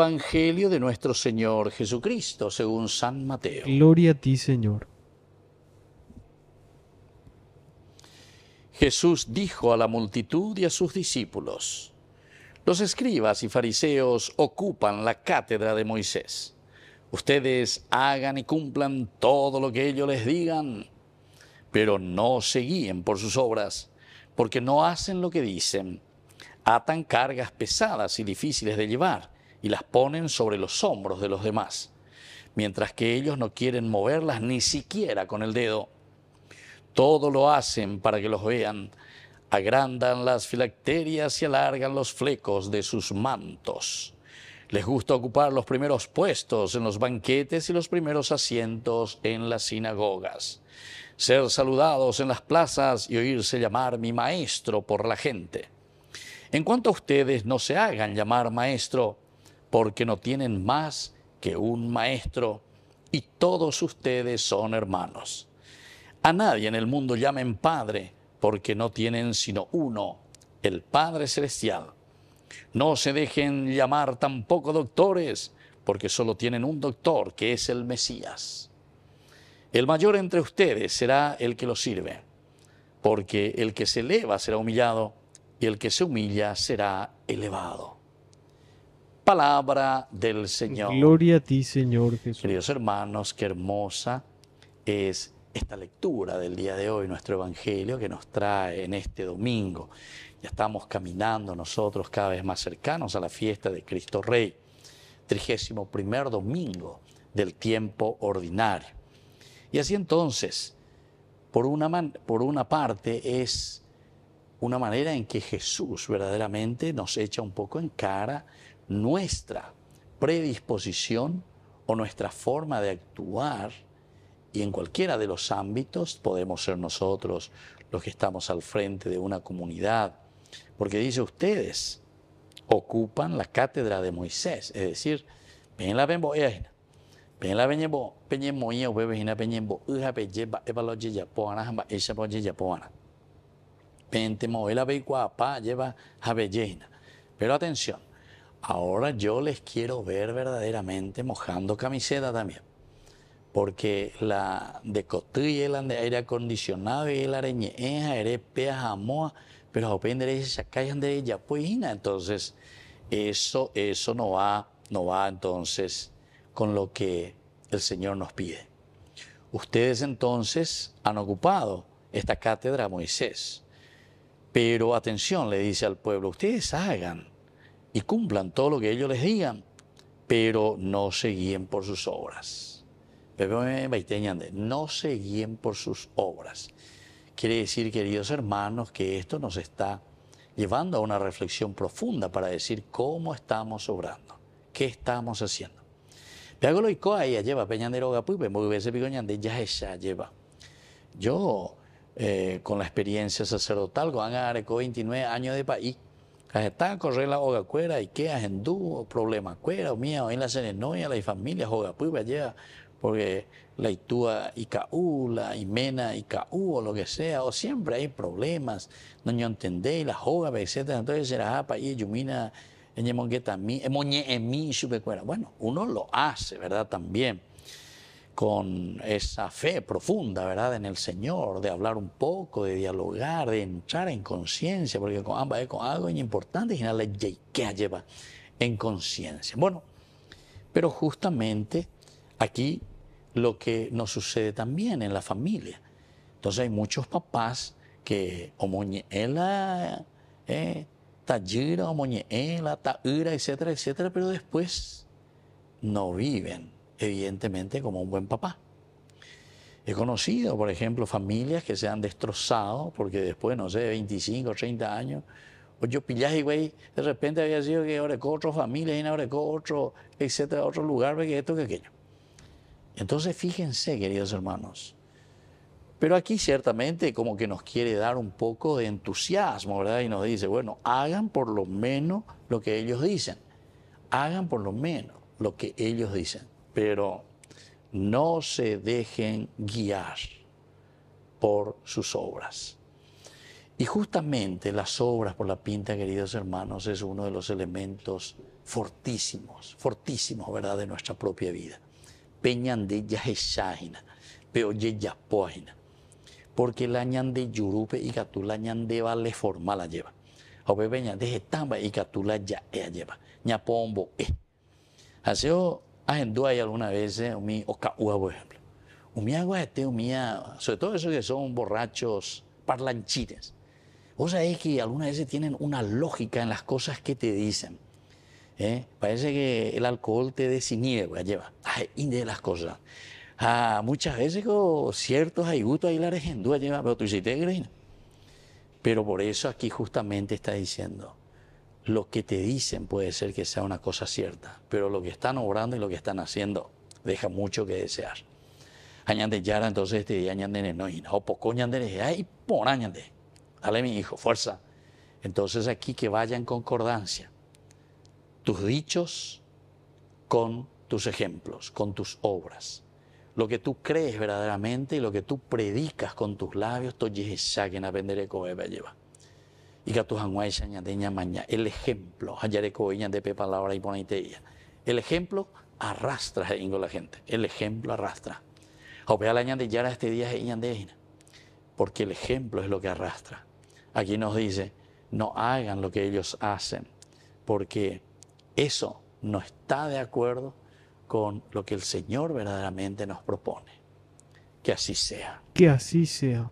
Evangelio de nuestro Señor Jesucristo, según San Mateo. Gloria a ti, Señor. Jesús dijo a la multitud y a sus discípulos, Los escribas y fariseos ocupan la cátedra de Moisés. Ustedes hagan y cumplan todo lo que ellos les digan, pero no se guíen por sus obras, porque no hacen lo que dicen. Atan cargas pesadas y difíciles de llevar y las ponen sobre los hombros de los demás, mientras que ellos no quieren moverlas ni siquiera con el dedo. Todo lo hacen para que los vean, agrandan las filacterias y alargan los flecos de sus mantos. Les gusta ocupar los primeros puestos en los banquetes y los primeros asientos en las sinagogas, ser saludados en las plazas y oírse llamar mi maestro por la gente. En cuanto a ustedes, no se hagan llamar maestro, porque no tienen más que un maestro y todos ustedes son hermanos. A nadie en el mundo llamen Padre, porque no tienen sino uno, el Padre Celestial. No se dejen llamar tampoco doctores, porque solo tienen un doctor, que es el Mesías. El mayor entre ustedes será el que lo sirve, porque el que se eleva será humillado, y el que se humilla será elevado palabra del Señor. Gloria a ti, Señor Jesús. Queridos hermanos, qué hermosa es esta lectura del día de hoy, nuestro Evangelio que nos trae en este domingo. Ya estamos caminando nosotros cada vez más cercanos a la fiesta de Cristo Rey, trigésimo primer domingo del tiempo ordinario. Y así entonces, por una, por una parte es una manera en que Jesús verdaderamente nos echa un poco en cara nuestra predisposición o nuestra forma de actuar, y en cualquiera de los ámbitos podemos ser nosotros los que estamos al frente de una comunidad, porque dice ustedes ocupan la cátedra de Moisés, es decir, Pero atención, Ahora yo les quiero ver verdaderamente mojando camiseta también. Porque la de y el aire acondicionado y la areñeja, el jamoa, pero a se callan de ella, pues Entonces, eso, eso no va, no va entonces con lo que el Señor nos pide. Ustedes entonces han ocupado esta cátedra Moisés. Pero atención, le dice al pueblo, ustedes hagan y cumplan todo lo que ellos les digan, pero no se por sus obras. No se por sus obras. Quiere decir, queridos hermanos, que esto nos está llevando a una reflexión profunda para decir cómo estamos obrando, qué estamos haciendo. y ella lleva ya ella lleva. Yo, eh, con la experiencia sacerdotal, con 29 años de país, Cajetá, la hoga cuera, Ikea, Gendú, problema cuera, mía, o en la Serenoia, la familia, joga puba ya, porque la Itúa, Icaú, la Imena, Icaú, o lo que sea, o siempre hay problemas, no entendé, la joga, etc. Entonces, será ah, para y yumina, en Yemongueta, mi, en mí, Bueno, uno lo hace, ¿verdad? También con esa fe profunda, ¿verdad?, en el Señor, de hablar un poco, de dialogar, de entrar en conciencia, porque con ambas eh, es algo importante y la que lleva en conciencia. Bueno, pero justamente aquí lo que nos sucede también en la familia. Entonces hay muchos papás que o moñela, eh, tallera, o moñela, etcétera, etcétera, pero después no viven evidentemente como un buen papá. He conocido, por ejemplo, familias que se han destrozado porque después, no sé, de 25, 30 años, o yo pillaje, güey, de repente había sido que ahora con otra familia, y con otro, etcétera, otro lugar, que esto, que aquello. Entonces, fíjense, queridos hermanos, pero aquí ciertamente como que nos quiere dar un poco de entusiasmo, ¿verdad? Y nos dice, bueno, hagan por lo menos lo que ellos dicen, hagan por lo menos lo que ellos dicen pero no se dejen guiar por sus obras. Y justamente las obras por la pinta, queridos hermanos, es uno de los elementos fortísimos, fortísimos, ¿verdad?, de nuestra propia vida. Peñan de Porque la de yurupe y catula de vale formal la lleva. Peñan de tamba y catula ya ella lleva. ñapombo e. Hay en alguna algunas eh, veces, mi Ocahua, por ejemplo. Mi agua este, mi, sobre todo esos que son borrachos parlanchines. Vos sabés que algunas veces tienen una lógica en las cosas que te dicen. ¿eh? Parece que el alcohol te desinhibe, pues, lleva. Ay, inde las cosas. Ah, muchas veces con ciertos hay gustos, ahí la lleva, pero tú hiciste Pero por eso aquí justamente está diciendo, lo que te dicen puede ser que sea una cosa cierta, pero lo que están obrando y lo que están haciendo deja mucho que desear. Añade yara, entonces este día añade no, y no, poco pues, añade, ay, por añade, dale mi hijo, fuerza. Entonces aquí que vaya en concordancia tus dichos con tus ejemplos, con tus obras. Lo que tú crees verdaderamente y lo que tú predicas con tus labios, to aprender que aprenderé llevar. Y Ikatu hanguay deña ñamaña. El ejemplo, hayareko coña de pe palabra y ella. El ejemplo arrastra a la gente. El ejemplo arrastra. este día es Porque el ejemplo es lo que arrastra. Aquí nos dice, no hagan lo que ellos hacen, porque eso no está de acuerdo con lo que el Señor verdaderamente nos propone. Que así sea. Que así sea.